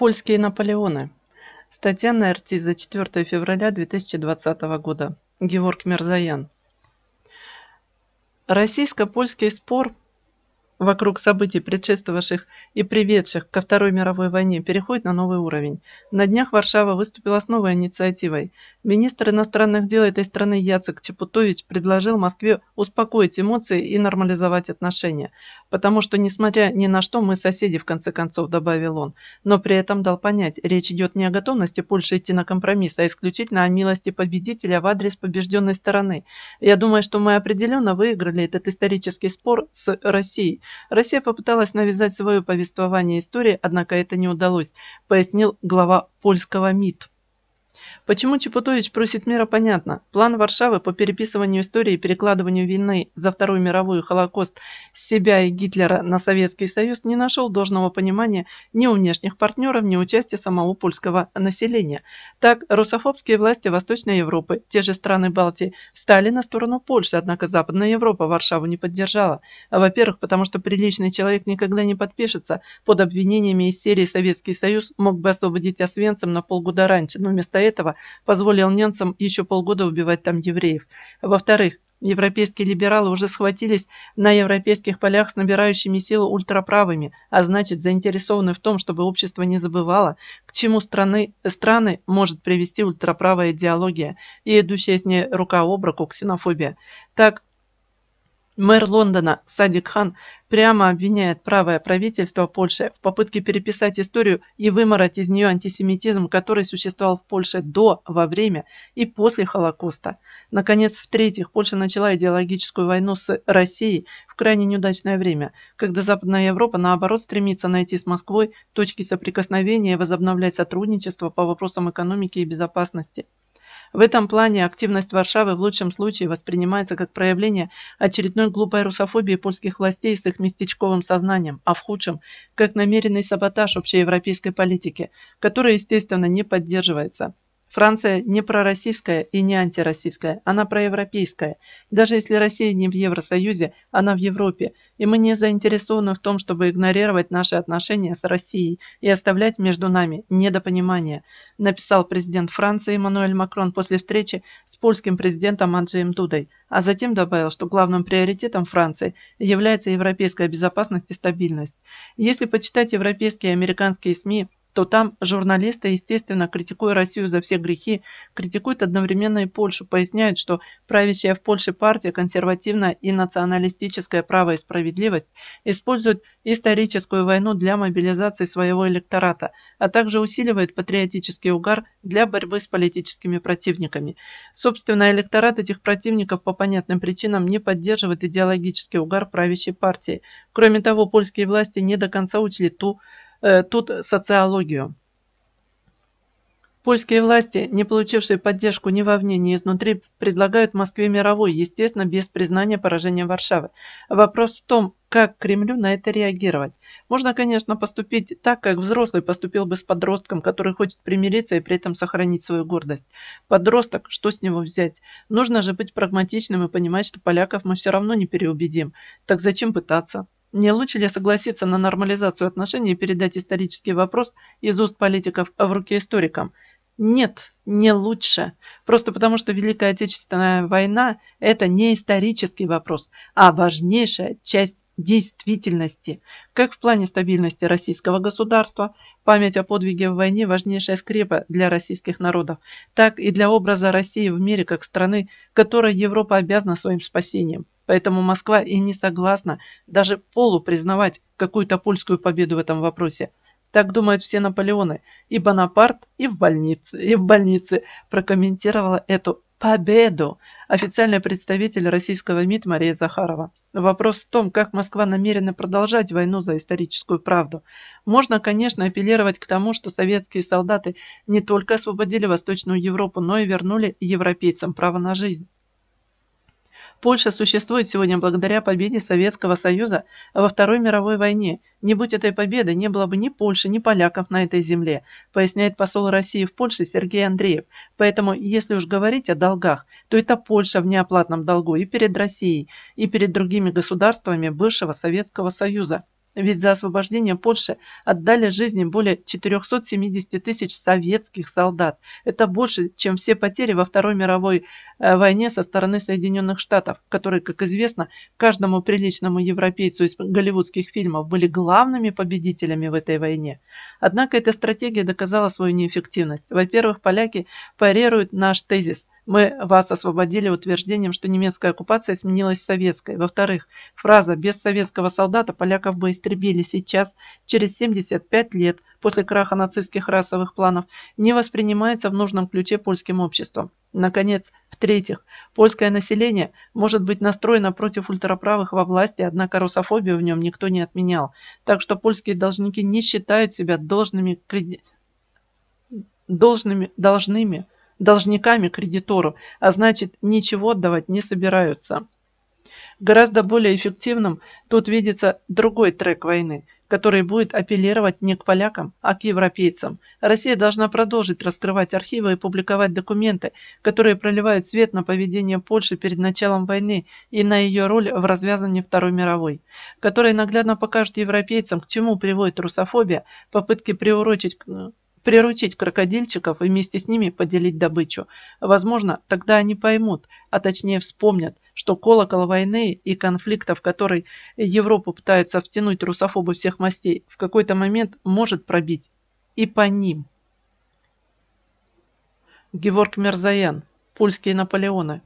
Польские Наполеоны. Статья на РТ за 4 февраля 2020 года. Георг Мерзаян. Российско-польский спор вокруг событий, предшествовавших и приведших ко Второй мировой войне, переходит на новый уровень. На днях Варшава выступила с новой инициативой. Министр иностранных дел этой страны Яцек Чепутович предложил Москве успокоить эмоции и нормализовать отношения. Потому что, несмотря ни на что, мы соседи, в конце концов, добавил он. Но при этом дал понять, речь идет не о готовности Польши идти на компромисс, а исключительно о милости победителя в адрес побежденной стороны. Я думаю, что мы определенно выиграли этот исторический спор с Россией. Россия попыталась навязать свое повествование истории, однако это не удалось, пояснил глава польского МИД. Почему Чепутович просит мира, понятно. План Варшавы по переписыванию истории и перекладыванию вины за Вторую мировую Холокост с себя и Гитлера на Советский Союз не нашел должного понимания ни у внешних партнеров, ни у части самого польского населения. Так, русофобские власти Восточной Европы, те же страны Балтии, встали на сторону Польши, однако Западная Европа Варшаву не поддержала. Во-первых, потому что приличный человек никогда не подпишется под обвинениями из серии «Советский Союз мог бы освободить Освенцим на полгода раньше», но вместо этого позволил немцам еще полгода убивать там евреев. Во-вторых, Европейские либералы уже схватились на европейских полях с набирающими силу ультраправыми, а значит заинтересованы в том, чтобы общество не забывало, к чему страны, страны может привести ультраправая идеология и идущая с ней рука об руку ксенофобия. Так, Мэр Лондона Садик Хан прямо обвиняет правое правительство Польши в попытке переписать историю и вымороть из нее антисемитизм, который существовал в Польше до, во время и после Холокоста. Наконец, в-третьих, Польша начала идеологическую войну с Россией в крайне неудачное время, когда Западная Европа, наоборот, стремится найти с Москвой точки соприкосновения и возобновлять сотрудничество по вопросам экономики и безопасности. В этом плане активность Варшавы в лучшем случае воспринимается как проявление очередной глупой русофобии польских властей с их местечковым сознанием, а в худшем – как намеренный саботаж общеевропейской политики, которая, естественно, не поддерживается – Франция не пророссийская и не антироссийская, она проевропейская. Даже если Россия не в Евросоюзе, она в Европе, и мы не заинтересованы в том, чтобы игнорировать наши отношения с Россией и оставлять между нами недопонимание, написал президент Франции Эммануэль Макрон после встречи с польским президентом Анджеем Дудой, а затем добавил, что главным приоритетом Франции является европейская безопасность и стабильность. Если почитать европейские и американские СМИ, то там журналисты, естественно, критикуя Россию за все грехи, критикуют одновременно и Польшу, поясняют, что правящая в Польше партия консервативная и националистическая право и справедливость использует историческую войну для мобилизации своего электората, а также усиливает патриотический угар для борьбы с политическими противниками. Собственно, электорат этих противников по понятным причинам не поддерживает идеологический угар правящей партии. Кроме того, польские власти не до конца учли ту Э, тут социологию. Польские власти, не получившие поддержку ни вовне, ни изнутри, предлагают Москве мировой, естественно, без признания поражения Варшавы. Вопрос в том, как Кремлю на это реагировать. Можно, конечно, поступить так, как взрослый поступил бы с подростком, который хочет примириться и при этом сохранить свою гордость. Подросток, что с него взять? Нужно же быть прагматичным и понимать, что поляков мы все равно не переубедим. Так зачем пытаться? Не лучше ли согласиться на нормализацию отношений и передать исторический вопрос из уст политиков в руки историкам? Нет, не лучше. Просто потому, что Великая Отечественная война – это не исторический вопрос, а важнейшая часть действительности, как в плане стабильности российского государства, память о подвиге в войне – важнейшая скрепа для российских народов, так и для образа России в мире как страны, которой Европа обязана своим спасением. Поэтому Москва и не согласна даже полупризнавать какую-то польскую победу в этом вопросе. Так думают все Наполеоны. И Бонапарт, и в больнице, и в больнице прокомментировала эту победу официальный представитель российского МИД Мария Захарова. Вопрос в том, как Москва намерена продолжать войну за историческую правду. Можно, конечно, апеллировать к тому, что советские солдаты не только освободили Восточную Европу, но и вернули европейцам право на жизнь. Польша существует сегодня благодаря победе Советского Союза во Второй мировой войне. Не будь этой победы, не было бы ни Польши, ни поляков на этой земле, поясняет посол России в Польше Сергей Андреев. Поэтому, если уж говорить о долгах, то это Польша в неоплатном долгу и перед Россией, и перед другими государствами бывшего Советского Союза. Ведь за освобождение Польши отдали жизни более 470 тысяч советских солдат. Это больше, чем все потери во Второй мировой э, войне со стороны Соединенных Штатов, которые, как известно, каждому приличному европейцу из голливудских фильмов были главными победителями в этой войне. Однако эта стратегия доказала свою неэффективность. Во-первых, поляки парируют наш тезис – мы вас освободили утверждением, что немецкая оккупация сменилась советской. Во-вторых, фраза «без советского солдата поляков бы истребили сейчас, через 75 лет после краха нацистских расовых планов» не воспринимается в нужном ключе польским обществом. Наконец, в-третьих, польское население может быть настроено против ультраправых во власти, однако русофобию в нем никто не отменял. Так что польские должники не считают себя должными, должными, должными должниками кредитору, а значит ничего отдавать не собираются. Гораздо более эффективным тут видится другой трек войны, который будет апеллировать не к полякам, а к европейцам. Россия должна продолжить раскрывать архивы и публиковать документы, которые проливают свет на поведение Польши перед началом войны и на ее роль в развязывании Второй мировой, которые наглядно покажут европейцам, к чему приводит русофобия, попытки приурочить приручить крокодильчиков и вместе с ними поделить добычу. Возможно, тогда они поймут, а точнее вспомнят, что колокол войны и конфликта, в который Европу пытаются втянуть русофобы всех мастей, в какой-то момент может пробить и по ним. Геворг Мерзаян, польские Наполеоны,